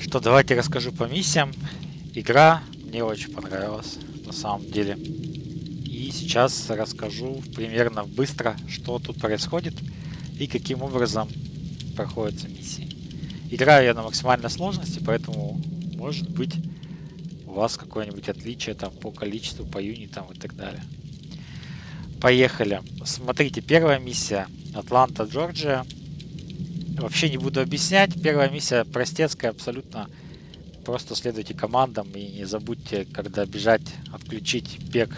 Что, давайте расскажу по миссиям. Игра мне очень понравилась, на самом деле. И сейчас расскажу примерно быстро, что тут происходит и каким образом проходятся миссии. Играю я на максимальной сложности, поэтому, может быть, у вас какое-нибудь отличие там по количеству, по юнитам и так далее. Поехали. Смотрите, первая миссия Атланта, Джорджия. Вообще не буду объяснять. Первая миссия простецкая абсолютно. Просто следуйте командам и не забудьте, когда бежать, отключить бег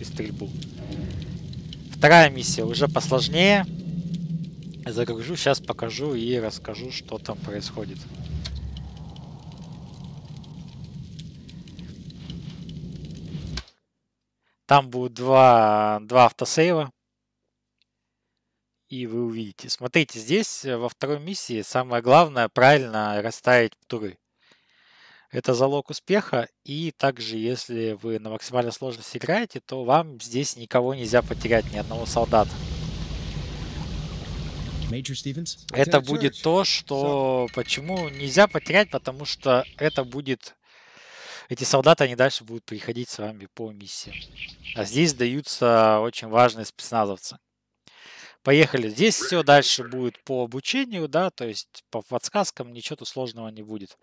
и стрельбу. Вторая миссия уже посложнее. Загружу, сейчас покажу и расскажу, что там происходит. Там будут два, два автосейва и вы увидите. Смотрите, здесь э, во второй миссии самое главное правильно расставить туры. Это залог успеха, и также если вы на максимальной сложности играете, то вам здесь никого нельзя потерять, ни одного солдата. Это будет то, что... Почему нельзя потерять? Потому что это будет... Эти солдаты, они дальше будут приходить с вами по миссии. А здесь даются очень важные спецназовцы. Поехали. Здесь все дальше будет по обучению, да, то есть по подсказкам ничего тут сложного не будет.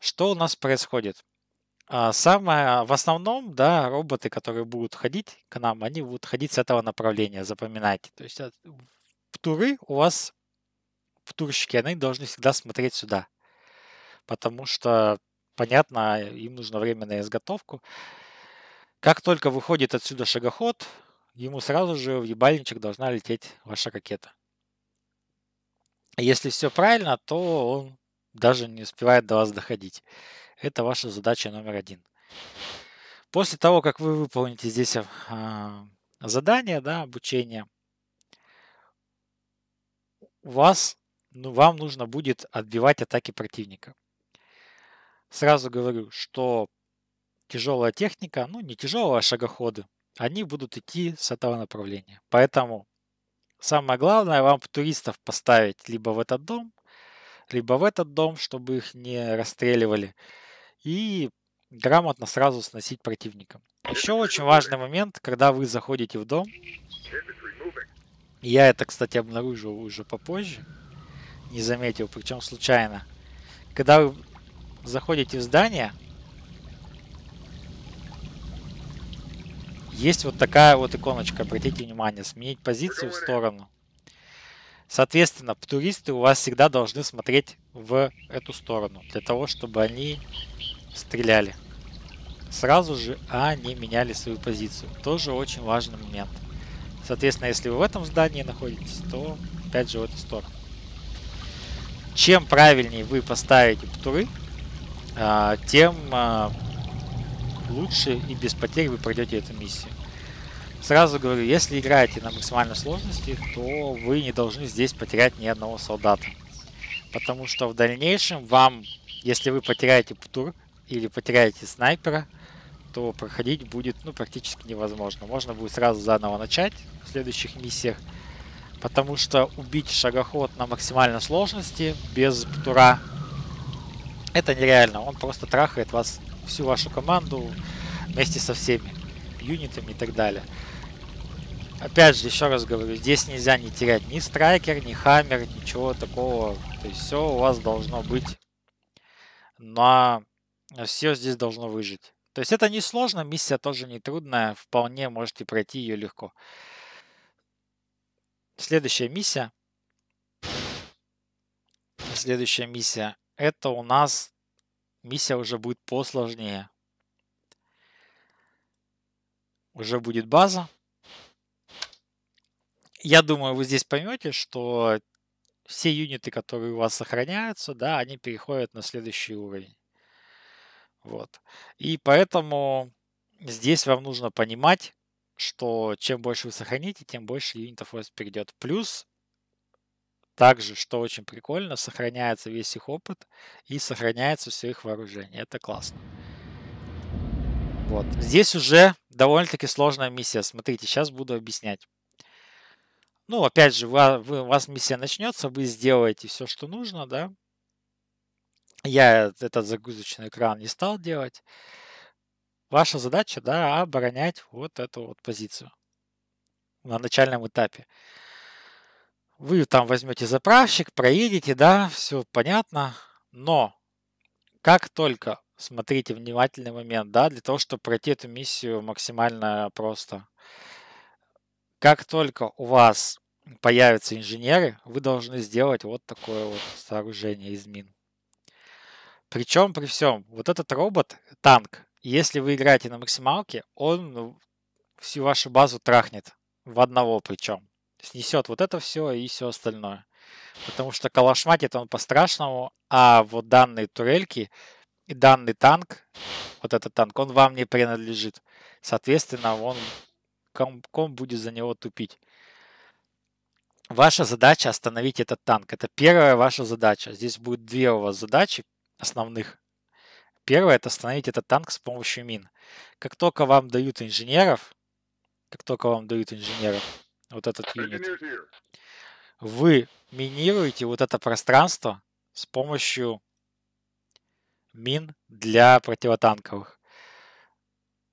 Что у нас происходит? А, самое, в основном, да, роботы, которые будут ходить к нам, они будут ходить с этого направления, запоминайте. То есть э, в туры у вас, в турщики, они должны всегда смотреть сюда. Потому что, понятно, им нужно время на изготовку. Как только выходит отсюда шагоход, ему сразу же в ебальничек должна лететь ваша ракета. Если все правильно, то он даже не успевает до вас доходить. Это ваша задача номер один. После того, как вы выполните здесь а, а, задание, да, обучение, у вас, ну, вам нужно будет отбивать атаки противника. Сразу говорю, что тяжелая техника, ну не тяжелая, а шагоходы, они будут идти с этого направления. Поэтому самое главное вам туристов поставить либо в этот дом, либо в этот дом, чтобы их не расстреливали, и грамотно сразу сносить противникам. Еще очень важный момент, когда вы заходите в дом, я это, кстати, обнаружил уже попозже, не заметил, причем случайно, когда вы заходите в здание, есть вот такая вот иконочка, обратите внимание, сменить позицию в сторону. Соответственно, туристы у вас всегда должны смотреть в эту сторону, для того, чтобы они стреляли. Сразу же а, они меняли свою позицию. Тоже очень важный момент. Соответственно, если вы в этом здании находитесь, то опять же в эту сторону. Чем правильнее вы поставите птуры, а, тем а, лучше и без потерь вы пройдете эту миссию. Сразу говорю, если играете на максимальной сложности, то вы не должны здесь потерять ни одного солдата. Потому что в дальнейшем вам, если вы потеряете птур или потеряете снайпера, то проходить будет ну, практически невозможно. Можно будет сразу заново начать в следующих миссиях. Потому что убить шагоход на максимальной сложности без птура это нереально. Он просто трахает вас всю вашу команду вместе со всеми юнитами и так далее. Опять же, еще раз говорю, здесь нельзя не терять ни страйкер, ни хаммер, ничего такого. То есть все у вас должно быть но Все здесь должно выжить. То есть это не сложно, миссия тоже не трудная, вполне можете пройти ее легко. Следующая миссия. Следующая миссия. Это у нас миссия уже будет посложнее. Уже будет база. Я думаю, вы здесь поймете, что все юниты, которые у вас сохраняются, да, они переходят на следующий уровень. Вот. И поэтому здесь вам нужно понимать, что чем больше вы сохраните, тем больше юнитов у вас перейдет. Плюс также, что очень прикольно, сохраняется весь их опыт и сохраняется все их вооружение. Это классно. Вот. Здесь уже довольно-таки сложная миссия. Смотрите, сейчас буду объяснять. Ну, опять же, вы, у вас миссия начнется, вы сделаете все, что нужно, да. Я этот загрузочный экран не стал делать. Ваша задача, да, оборонять вот эту вот позицию на начальном этапе. Вы там возьмете заправщик, проедете, да, все понятно. Но как только, смотрите, внимательный момент, да, для того, чтобы пройти эту миссию максимально просто. Как только у вас появятся инженеры, вы должны сделать вот такое вот сооружение из мин. Причем при всем, вот этот робот, танк, если вы играете на максималке, он всю вашу базу трахнет. В одного причем снесет вот это все и все остальное. Потому что калашматит он по-страшному, а вот данные турельки и данный танк, вот этот танк, он вам не принадлежит. Соответственно, он ком ком будет за него тупить. Ваша задача остановить этот танк. Это первая ваша задача. Здесь будет две у вас задачи основных. Первое – это остановить этот танк с помощью мин. Как только вам дают инженеров, как только вам дают инженеров, вот этот юнит. Вы минируете вот это пространство с помощью мин для противотанковых.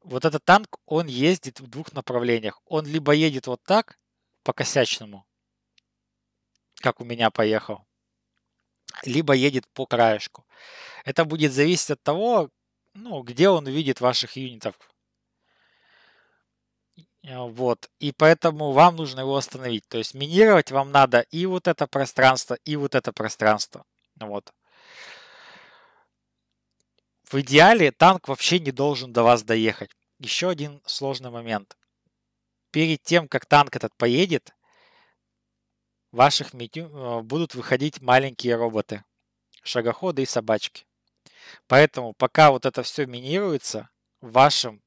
Вот этот танк, он ездит в двух направлениях. Он либо едет вот так, по косячному, как у меня поехал, либо едет по краешку. Это будет зависеть от того, ну, где он видит ваших юнитов. А, вот. И поэтому вам нужно его остановить. То есть минировать вам надо и вот это пространство, и вот это пространство. Вот. В идеале танк вообще не должен до вас доехать. Еще один сложный момент. Перед тем, как танк этот поедет, ваших меню э, будут выходить маленькие роботы, шагоходы и собачки. Поэтому пока вот это все минируется, в вашем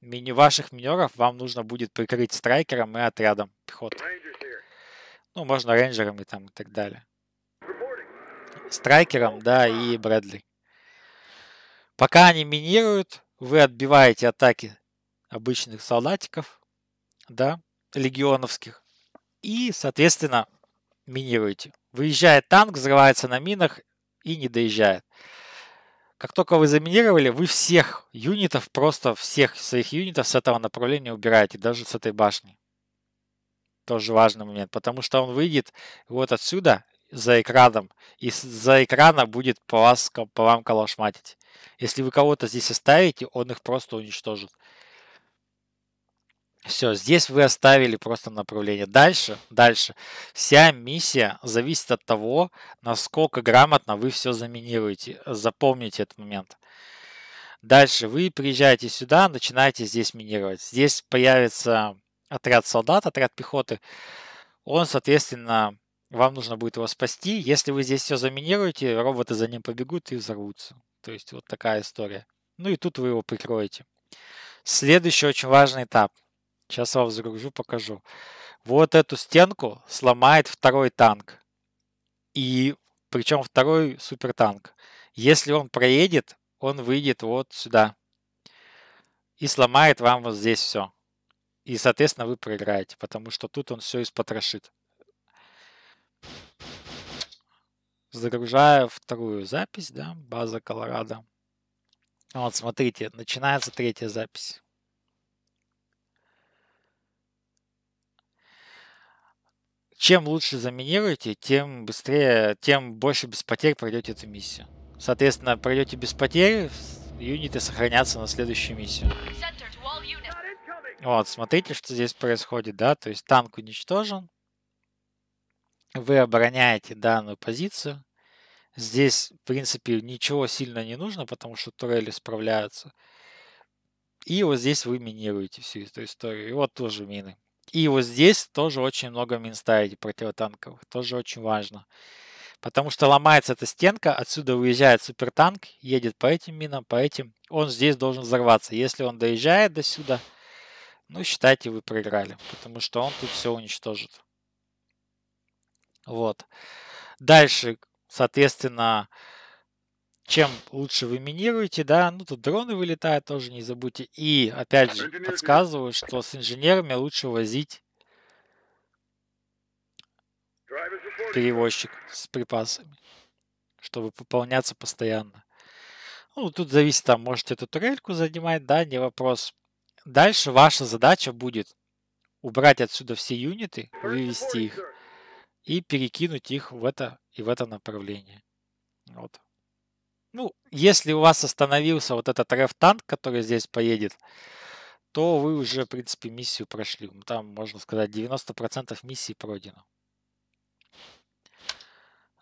мини ваших минеров вам нужно будет прикрыть страйкером и отрядом пехоты. Ну, можно рейнджерами там и так далее. Страйкером, да, и Брэдли. Пока они минируют, вы отбиваете атаки обычных солдатиков, да, легионовских, и, соответственно, минируете. Выезжает танк, взрывается на минах и не доезжает. Как только вы заминировали, вы всех юнитов, просто всех своих юнитов с этого направления убираете, даже с этой башни. Тоже важный момент, потому что он выйдет вот отсюда, за экраном, и за экрана будет по, вас, по вам калашматить. Если вы кого-то здесь оставите, он их просто уничтожит. Все, здесь вы оставили просто направление. Дальше, дальше. Вся миссия зависит от того, насколько грамотно вы все заминируете. Запомните этот момент. Дальше вы приезжаете сюда, начинаете здесь минировать. Здесь появится отряд солдат, отряд пехоты. Он, соответственно, вам нужно будет его спасти. Если вы здесь все заминируете, роботы за ним побегут и взорвутся. То есть вот такая история. Ну и тут вы его прикроете. Следующий очень важный этап – Сейчас вам загружу, покажу. Вот эту стенку сломает второй танк. И причем второй супертанк. Если он проедет, он выйдет вот сюда. И сломает вам вот здесь все. И, соответственно, вы проиграете, потому что тут он все испотрошит. Загружаю вторую запись, да, база Колорадо. Вот, смотрите, начинается третья запись. чем лучше заминируете, тем быстрее, тем больше без потерь пройдете эту миссию. Соответственно, пройдете без потерь, юниты сохранятся на следующую миссию. Вот, смотрите, что здесь происходит, да, то есть танк уничтожен, вы обороняете данную позицию, здесь, в принципе, ничего сильно не нужно, потому что турели справляются, и вот здесь вы минируете всю эту историю, и вот тоже мины. И вот здесь тоже очень много мин ставить противотанковых, тоже очень важно. Потому что ломается эта стенка, отсюда выезжает супертанк, едет по этим минам, по этим. Он здесь должен взорваться. Если он доезжает до сюда, ну, считайте, вы проиграли. Потому что он тут все уничтожит. Вот. Дальше, соответственно, чем лучше вы минируете, да, ну тут дроны вылетают, тоже не забудьте. И опять же подсказываю, что с инженерами лучше возить перевозчик с припасами, чтобы пополняться постоянно. Ну, тут зависит, там, можете эту турельку занимать, да, не вопрос. Дальше ваша задача будет убрать отсюда все юниты, вывести их и перекинуть их в это и в это направление. Вот. Ну, если у вас остановился вот этот рефтанк, который здесь поедет, то вы уже, в принципе, миссию прошли. Ну, там, можно сказать, 90% миссии пройдено.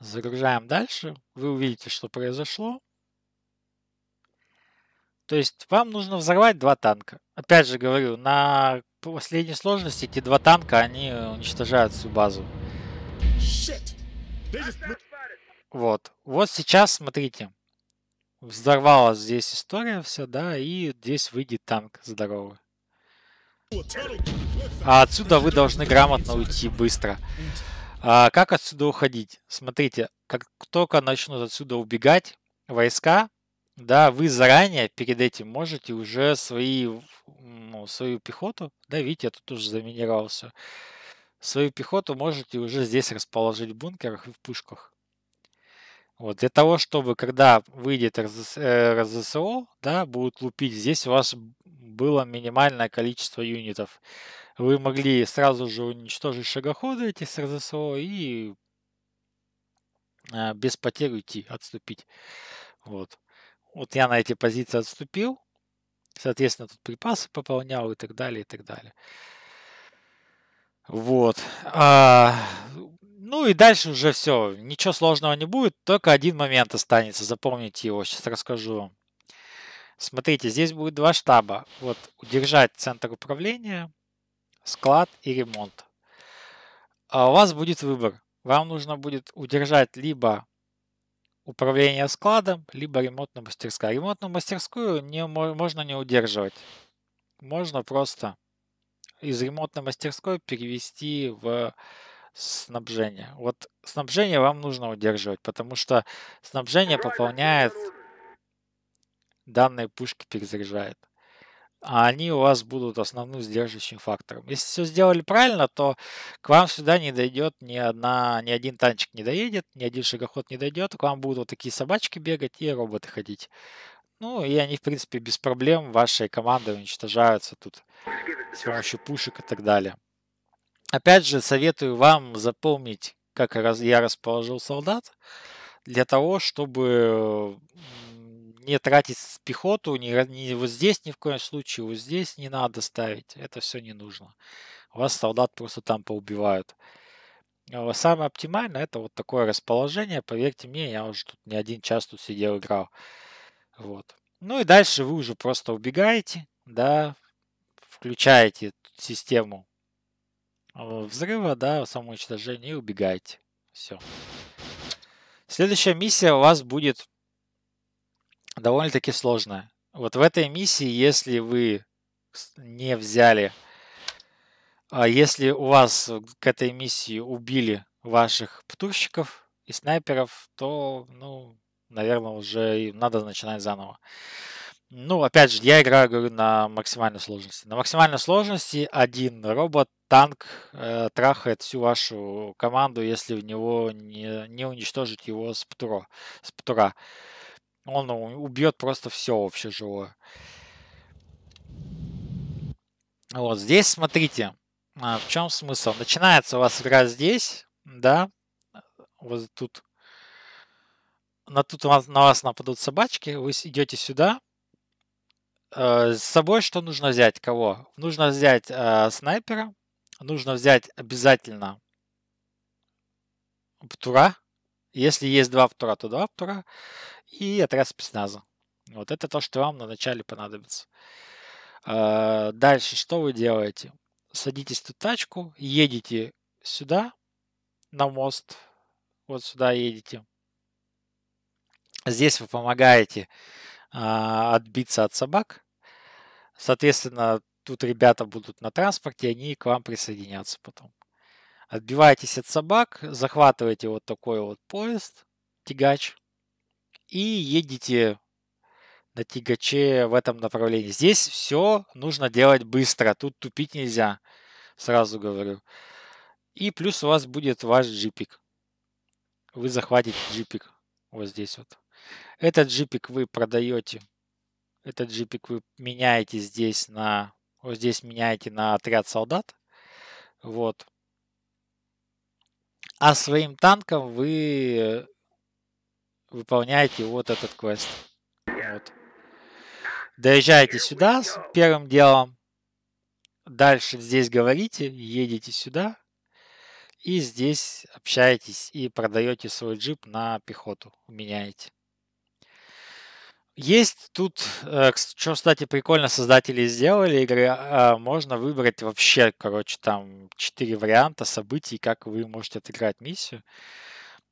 Загружаем дальше. Вы увидите, что произошло. То есть вам нужно взорвать два танка. Опять же говорю, на последней сложности эти два танка, они уничтожают всю базу. Вот. Вот сейчас, смотрите взорвалась здесь история вся, да, и здесь выйдет танк здоровый. А отсюда вы должны грамотно уйти быстро. А как отсюда уходить? Смотрите, как только начнут отсюда убегать войска, да, вы заранее перед этим можете уже свои, ну, свою пехоту, да, видите, я тут уже заминировался, свою пехоту можете уже здесь расположить в бункерах и в пушках. Вот для того, чтобы когда выйдет э, РЗСО, да, будут лупить, здесь у вас было минимальное количество юнитов. Вы могли сразу же уничтожить шагоходы эти с РЗСО и а, без потерь уйти, отступить. Вот. Вот я на эти позиции отступил. Соответственно, тут припасы пополнял и так далее, и так далее. Вот. А, ну и дальше уже все, ничего сложного не будет, только один момент останется, запомните его, сейчас расскажу вам. Смотрите, здесь будет два штаба. Вот удержать центр управления, склад и ремонт. А у вас будет выбор. Вам нужно будет удержать либо управление складом, либо ремонтную мастерскую. А ремонтную мастерскую не, можно не удерживать. Можно просто из ремонтной мастерской перевести в снабжение. Вот снабжение вам нужно удерживать, потому что снабжение пополняет данные пушки перезаряжает. А они у вас будут основным сдерживающим фактором. Если все сделали правильно, то к вам сюда не дойдет ни одна, ни один танчик не доедет, ни один шагоход не дойдет, к вам будут вот такие собачки бегать и роботы ходить. Ну, и они, в принципе, без проблем вашей команды уничтожаются тут с помощью пушек и так далее. Опять же, советую вам запомнить, как я расположил солдат, для того, чтобы не тратить пехоту, не, не вот здесь ни в коем случае, вот здесь не надо ставить, это все не нужно. У вас солдат просто там поубивают. А самое оптимальное это вот такое расположение, поверьте мне, я уже тут не один час тут сидел играл. Вот. Ну и дальше вы уже просто убегаете, да, включаете систему Э, взрыва, да, самоуничтожения и убегайте. Все. Следующая миссия у вас будет довольно-таки сложная. Вот в этой миссии, если вы не взяли, а если у вас к этой миссии убили ваших птурщиков и снайперов, то, ну, наверное, уже надо начинать заново. Ну, опять же, я играю, говорю, на максимальной сложности. На максимальной сложности один робот танк э, трахает всю вашу команду, если у него не, не уничтожить его с птура. С птура. Он убьет просто все вообще живое. Вот здесь смотрите, а, в чем смысл. Начинается у вас игра здесь, да, вот тут. На тут на вас нападут собачки, вы идете сюда, э, с собой что нужно взять? Кого? Нужно взять э, снайпера, нужно взять обязательно Птура. Если есть два Птура, то два Птура. И отряд спецназа. Вот это то, что вам на начале понадобится. А, дальше что вы делаете? Садитесь в ту тачку, едете сюда, на мост. Вот сюда едете. Здесь вы помогаете а, отбиться от собак. Соответственно, тут ребята будут на транспорте, они к вам присоединятся потом. Отбиваетесь от собак, захватываете вот такой вот поезд, тягач, и едете на тягаче в этом направлении. Здесь все нужно делать быстро, тут тупить нельзя, сразу говорю. И плюс у вас будет ваш джипик. Вы захватите джипик вот здесь вот. Этот джипик вы продаете. Этот джипик вы меняете здесь на вот здесь меняете на отряд солдат. Вот. А своим танком вы выполняете вот этот квест. Вот. Доезжаете сюда с первым делом. Дальше здесь говорите, едете сюда. И здесь общаетесь и продаете свой джип на пехоту. Меняете. Есть тут, э, что, кстати, прикольно создатели сделали игры, а, а, можно выбрать вообще, короче, там четыре варианта событий, как вы можете отыграть миссию.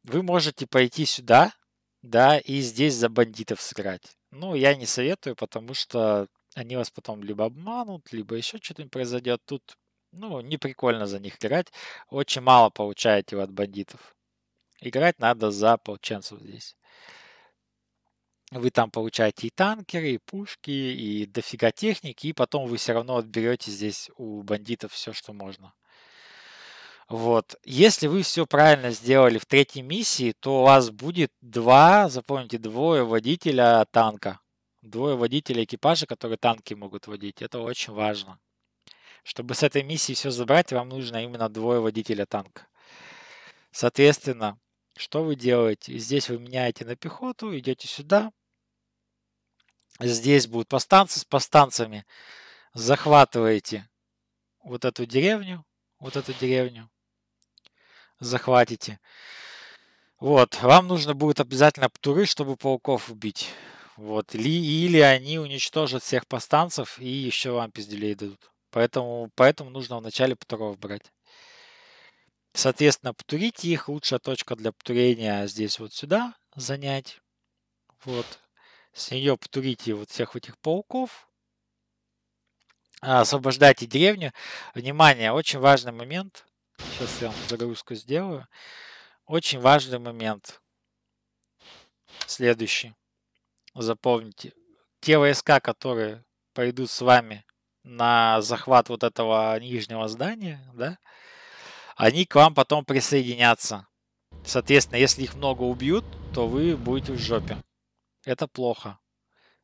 Вы можете пойти сюда, да, и здесь за бандитов сыграть. Ну, я не советую, потому что они вас потом либо обманут, либо еще что-то произойдет. Тут, ну, не прикольно за них играть. Очень мало получаете от бандитов. Играть надо за полченцев здесь вы там получаете и танкеры, и пушки, и дофига техники, и потом вы все равно отберете здесь у бандитов все, что можно. Вот. Если вы все правильно сделали в третьей миссии, то у вас будет два, запомните, двое водителя танка. Двое водителя экипажа, которые танки могут водить. Это очень важно. Чтобы с этой миссии все забрать, вам нужно именно двое водителя танка. Соответственно, что вы делаете? Здесь вы меняете на пехоту, идете сюда, Здесь будут постанцы. С постанцами захватываете вот эту деревню. Вот эту деревню захватите. Вот, вам нужно будет обязательно птуры, чтобы пауков убить. Вот, или, или они уничтожат всех постанцев и еще вам пизделей дадут. Поэтому, поэтому нужно вначале птуров брать. Соответственно, птурить их. Лучшая точка для птурения здесь вот сюда занять. Вот с нее птурите вот всех этих пауков, а, освобождайте деревню. Внимание, очень важный момент. Сейчас я вам загрузку сделаю. Очень важный момент. Следующий. Запомните. Те войска, которые пойдут с вами на захват вот этого нижнего здания, да, они к вам потом присоединятся. Соответственно, если их много убьют, то вы будете в жопе. Это плохо.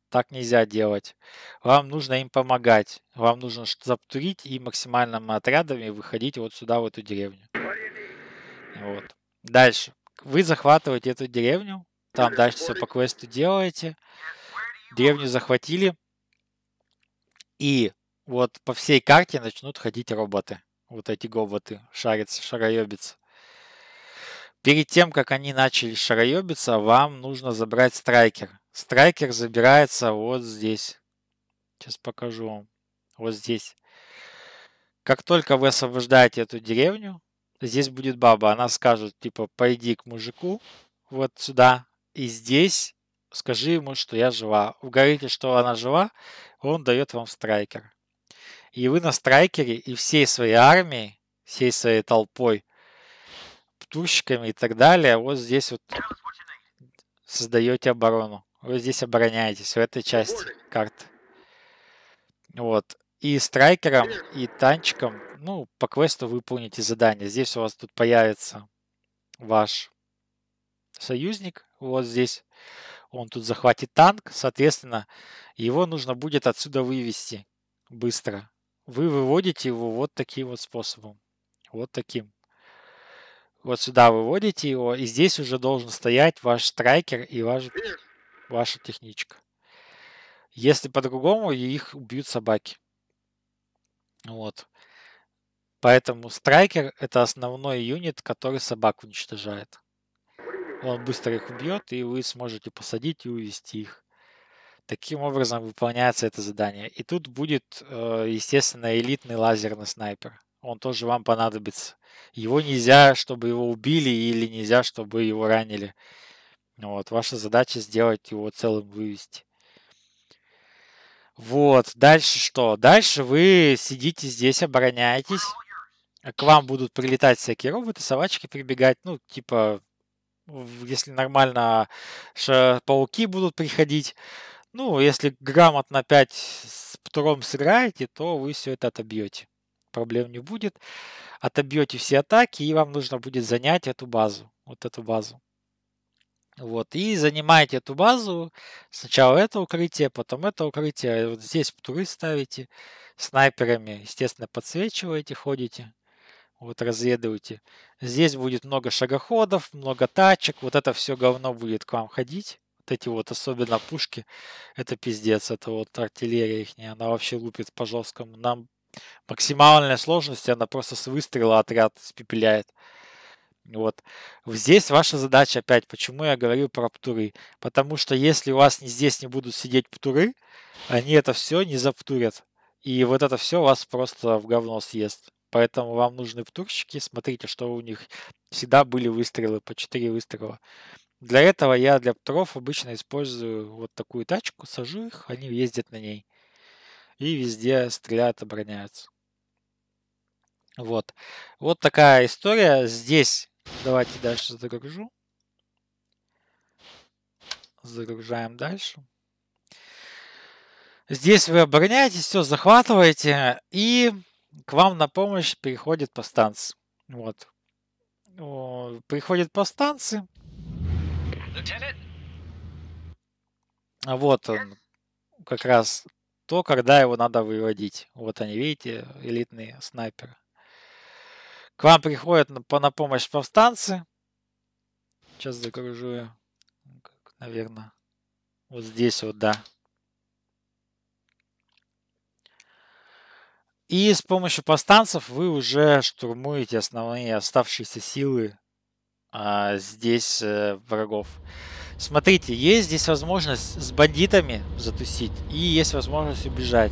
Так нельзя делать. Вам нужно им помогать. Вам нужно заптурить и максимальными отрядами выходить вот сюда, в эту деревню. Вот. Дальше. Вы захватываете эту деревню. Там дальше все по квесту делаете. Деревню захватили. И вот по всей карте начнут ходить роботы. Вот эти гоботы. Шарятся, шароебятся. Перед тем, как они начали шароебиться, вам нужно забрать страйкер. Страйкер забирается вот здесь. Сейчас покажу вам. Вот здесь. Как только вы освобождаете эту деревню, здесь будет баба. Она скажет, типа, пойди к мужику вот сюда. И здесь скажи ему, что я жива. Угорите, что она жива, он дает вам страйкер. И вы на страйкере и всей своей армией, всей своей толпой турщиками и так далее, вот здесь вот создаете оборону. Вы здесь обороняетесь, в этой части карты. Вот. И страйкером, и танчиком, ну, по квесту выполните задание. Здесь у вас тут появится ваш союзник, вот здесь. Он тут захватит танк, соответственно, его нужно будет отсюда вывести быстро. Вы выводите его вот таким вот способом. Вот таким вот сюда выводите его, и здесь уже должен стоять ваш страйкер и ваш, ваша техничка. Если по-другому, их убьют собаки. Вот. Поэтому страйкер — это основной юнит, который собак уничтожает. Он быстро их убьет, и вы сможете посадить и увезти их. Таким образом выполняется это задание. И тут будет, э, естественно, элитный лазерный снайпер — он тоже вам понадобится. Его нельзя, чтобы его убили или нельзя, чтобы его ранили. Вот, ваша задача сделать его целым вывести. Вот, дальше что? Дальше вы сидите здесь, обороняетесь. К вам будут прилетать всякие роботы, собачки прибегать. Ну, типа, если нормально, пауки будут приходить. Ну, если грамотно опять с Птуром сыграете, то вы все это отобьете проблем не будет. Отобьете все атаки, и вам нужно будет занять эту базу. Вот эту базу. Вот, и занимаете эту базу. Сначала это укрытие, потом это укрытие. Вот здесь туры ставите, снайперами, естественно, подсвечиваете, ходите. Вот разведываете. Здесь будет много шагоходов, много тачек. Вот это все говно будет к вам ходить. Вот эти вот, особенно пушки, это пиздец. Это вот артиллерия их, она вообще лупит по жесткому. Нам максимальная сложность, она просто с выстрела отряд спепеляет. Вот. Здесь ваша задача опять, почему я говорю про птуры. Потому что если у вас не здесь не будут сидеть птуры, они это все не заптурят. И вот это все вас просто в говно съест. Поэтому вам нужны втурщики. Смотрите, что у них всегда были выстрелы, по 4 выстрела. Для этого я для птуров обычно использую вот такую тачку, сажу их, они ездят на ней и везде стрелят, обороняются. Вот. Вот такая история. Здесь давайте дальше загружу. Загружаем дальше. Здесь вы обороняетесь, все захватываете, и к вам на помощь приходит постанц. Вот. Приходит постанцы. Вот он. Как раз то, когда его надо выводить. Вот они, видите, элитные снайперы. К вам приходят на, по, на помощь повстанцы. Сейчас загружу я. Ну, Наверное. Вот здесь вот, да. И с помощью повстанцев вы уже штурмуете основные оставшиеся силы а, здесь э, врагов. Смотрите, есть здесь возможность с бандитами затусить и есть возможность убежать.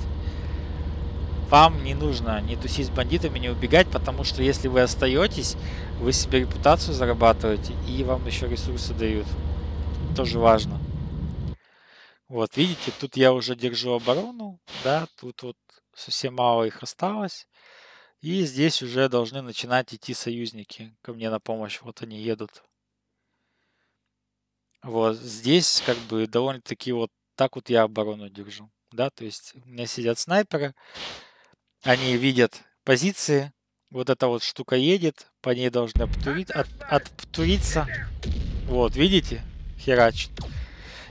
Вам не нужно не тусить с бандитами, не убегать, потому что если вы остаетесь, вы себе репутацию зарабатываете и вам еще ресурсы дают. Тоже важно. Вот, видите, тут я уже держу оборону, да, тут вот совсем мало их осталось. И здесь уже должны начинать идти союзники ко мне на помощь. Вот они едут. Вот здесь как бы довольно-таки вот так вот я оборону держу. Да, то есть у меня сидят снайперы, они видят позиции, вот эта вот штука едет, по ней должны обтурить, от, отптуриться. Вот, видите? Херачит.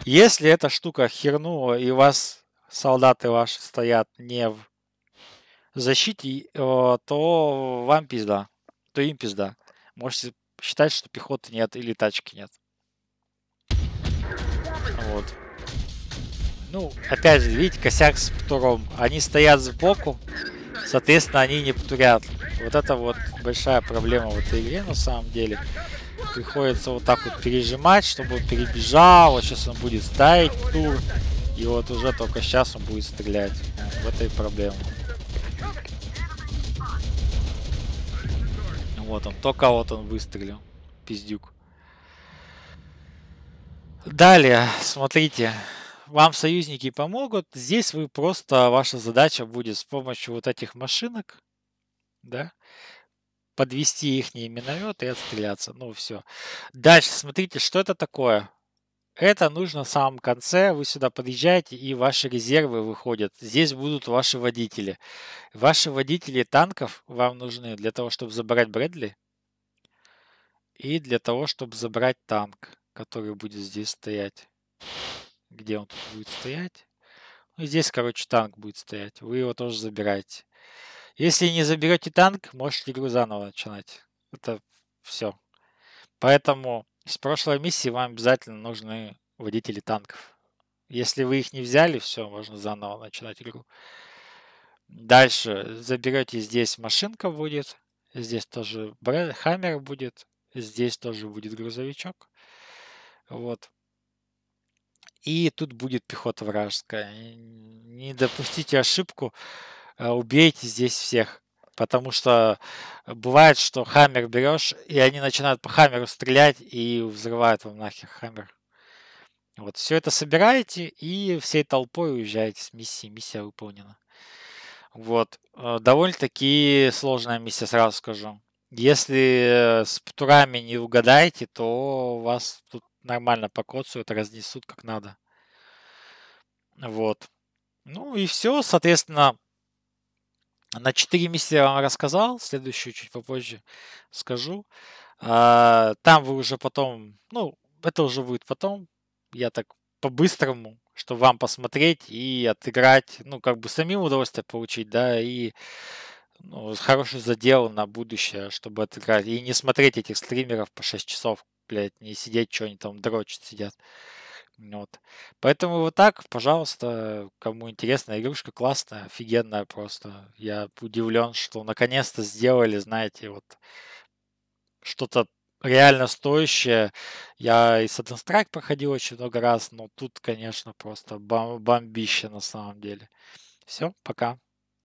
Если эта штука хернула, и вас, солдаты ваши, стоят не в защите, э, то вам пизда. То им пизда. Можете считать, что пехоты нет или тачки нет. Вот. Ну, опять же, видите, косяк с Птуром. Они стоят сбоку, соответственно, они не Птурят. Вот это вот большая проблема в этой игре, на самом деле. Приходится вот так вот пережимать, чтобы он перебежал. Вот сейчас он будет ставить Птур. И вот уже только сейчас он будет стрелять. В этой проблема. Вот он, только вот он выстрелил. Пиздюк. Далее, смотрите, вам союзники помогут. Здесь вы просто, ваша задача будет с помощью вот этих машинок, да, подвести их миномет и отстреляться. Ну, все. Дальше, смотрите, что это такое? Это нужно в самом конце. Вы сюда подъезжаете, и ваши резервы выходят. Здесь будут ваши водители. Ваши водители танков вам нужны для того, чтобы забрать Брэдли и для того, чтобы забрать танк который будет здесь стоять. Где он будет стоять? Ну, здесь, короче, танк будет стоять. Вы его тоже забираете. Если не заберете танк, можете игру заново начинать. Это все. Поэтому с прошлой миссии вам обязательно нужны водители танков. Если вы их не взяли, все, можно заново начинать игру. Дальше заберете здесь машинка будет, здесь тоже хаммер будет, здесь тоже будет грузовичок. Вот. И тут будет пехота вражеская. Не допустите ошибку, а, убейте здесь всех. Потому что а, бывает, что хаммер берешь, и они начинают по хаммеру стрелять и взрывают вам нахер хаммер. Вот, все это собираете и всей толпой уезжаете с миссии. Миссия выполнена. Вот, а, довольно-таки сложная миссия, сразу скажу. Если э, с птурами не угадаете, то вас тут нормально покоцают, разнесут как надо. Вот. Ну и все, соответственно, на 4 миссии я вам рассказал, следующую чуть попозже скажу. А, там вы уже потом, ну, это уже будет потом, я так по-быстрому, чтобы вам посмотреть и отыграть, ну, как бы самим удовольствие получить, да, и ну, хороший задел на будущее, чтобы отыграть. И не смотреть этих стримеров по 6 часов, блядь, не сидеть, что они там дрочат, сидят. Вот. Поэтому вот так, пожалуйста, кому интересно, игрушка классная, офигенная просто. Я удивлен, что наконец-то сделали, знаете, вот что-то реально стоящее. Я и Sudden Strike проходил очень много раз, но тут, конечно, просто бом бомбище на самом деле. Все, пока.